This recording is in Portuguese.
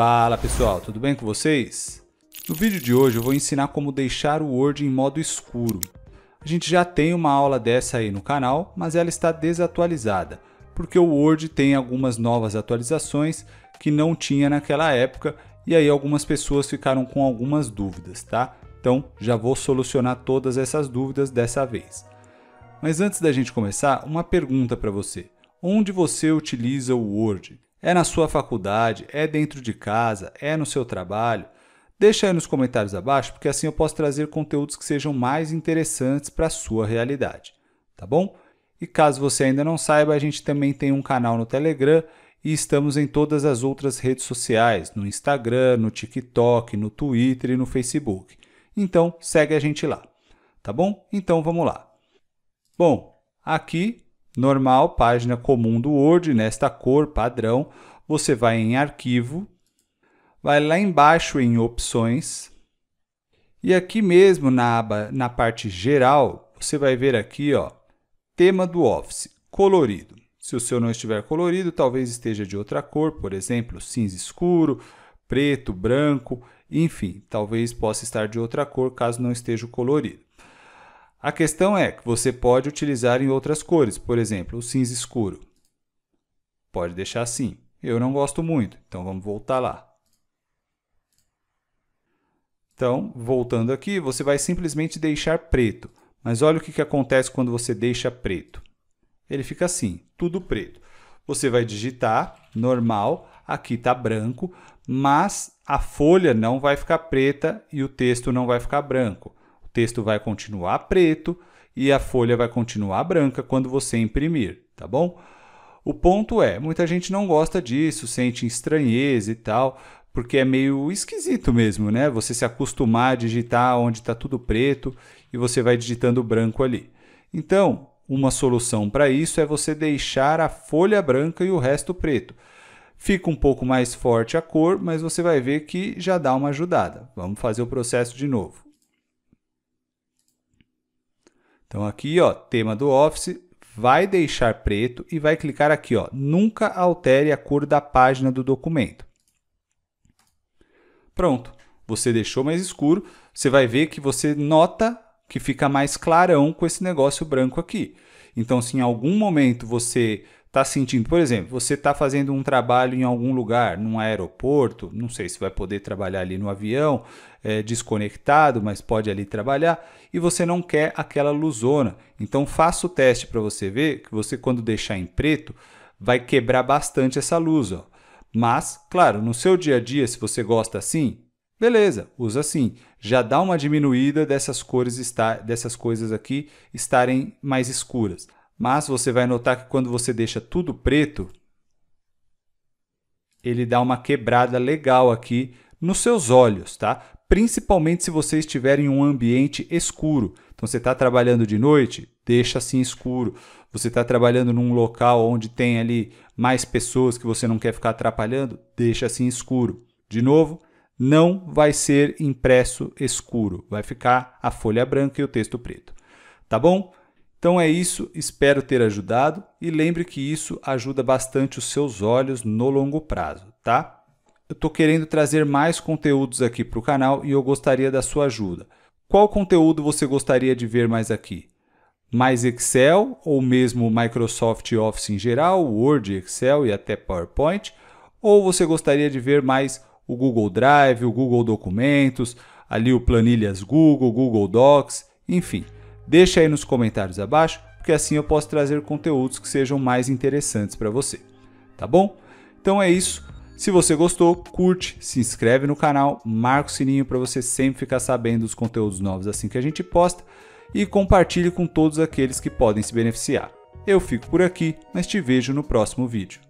Fala pessoal, tudo bem com vocês? No vídeo de hoje eu vou ensinar como deixar o Word em modo escuro. A gente já tem uma aula dessa aí no canal, mas ela está desatualizada, porque o Word tem algumas novas atualizações que não tinha naquela época e aí algumas pessoas ficaram com algumas dúvidas, tá? Então já vou solucionar todas essas dúvidas dessa vez. Mas antes da gente começar, uma pergunta para você. Onde você utiliza o Word? É na sua faculdade? É dentro de casa? É no seu trabalho? Deixa aí nos comentários abaixo, porque assim eu posso trazer conteúdos que sejam mais interessantes para a sua realidade, tá bom? E caso você ainda não saiba, a gente também tem um canal no Telegram e estamos em todas as outras redes sociais, no Instagram, no TikTok, no Twitter e no Facebook. Então, segue a gente lá, tá bom? Então, vamos lá. Bom, aqui normal, página comum do Word, nesta cor padrão, você vai em arquivo, vai lá embaixo em opções e aqui mesmo na aba, na parte geral, você vai ver aqui, ó, tema do Office, colorido. Se o seu não estiver colorido, talvez esteja de outra cor, por exemplo, cinza escuro, preto, branco, enfim, talvez possa estar de outra cor caso não esteja colorido. A questão é que você pode utilizar em outras cores, por exemplo, o cinza escuro. Pode deixar assim. Eu não gosto muito, então vamos voltar lá. Então, voltando aqui, você vai simplesmente deixar preto. Mas olha o que, acontece quando você deixa preto. Ele fica assim, tudo preto. Você vai digitar, normal, aqui está branco, mas a folha não vai ficar preta e o texto não vai ficar branco. O texto vai continuar preto e a folha vai continuar branca quando você imprimir, tá bom? O ponto é, muita gente não gosta disso, sente estranheza e tal, porque é meio esquisito mesmo, né? Você se acostumar a digitar onde está tudo preto e você vai digitando branco ali. Então, uma solução para isso é você deixar a folha branca e o resto preto. Fica um pouco mais forte a cor, mas você vai ver que já dá uma ajudada. Vamos fazer o processo de novo. Então aqui, ó, tema do Office, vai deixar preto e vai clicar aqui, ó, nunca altere a cor da página do documento. Pronto, você deixou mais escuro, você vai ver que você nota que fica mais clarão com esse negócio branco aqui. Então, se em algum momento você está sentindo. Por exemplo, você está fazendo um trabalho em algum lugar, num aeroporto, não sei se vai poder trabalhar ali no avião, é, desconectado, mas pode ali trabalhar, e você não quer aquela luzona. Então faça o teste para você ver que você, quando deixar em preto, vai quebrar bastante essa luz. Ó. Mas, claro, no seu dia a dia, se você gosta assim, beleza, usa assim. Já dá uma diminuída dessas cores estar, dessas coisas aqui estarem mais escuras. Mas você vai notar que quando você deixa tudo preto, ele dá uma quebrada legal aqui nos seus olhos, tá? Principalmente se você estiver em um ambiente escuro. Então, você está trabalhando de noite, deixa assim escuro. Você está trabalhando num local onde tem ali mais pessoas que você não quer ficar atrapalhando, deixa assim escuro. De novo, não vai ser impresso escuro, vai ficar a folha branca e o texto preto. Tá bom? Então é isso, espero ter ajudado e lembre que isso ajuda bastante os seus olhos no longo prazo, tá? Eu estou querendo trazer mais conteúdos aqui para o canal e eu gostaria da sua ajuda. Qual conteúdo você gostaria de ver mais aqui? Mais Excel ou mesmo Microsoft Office em geral, Word, Excel e até PowerPoint? Ou você gostaria de ver mais o Google Drive, o Google Documentos, ali o Planilhas Google, Google Docs, enfim. Deixa aí nos comentários abaixo, porque assim eu posso trazer conteúdos que sejam mais interessantes para você. Tá bom? Então é isso. Se você gostou, curte, se inscreve no canal, marca o sininho para você sempre ficar sabendo dos conteúdos novos assim que a gente posta e compartilhe com todos aqueles que podem se beneficiar. Eu fico por aqui, mas te vejo no próximo vídeo.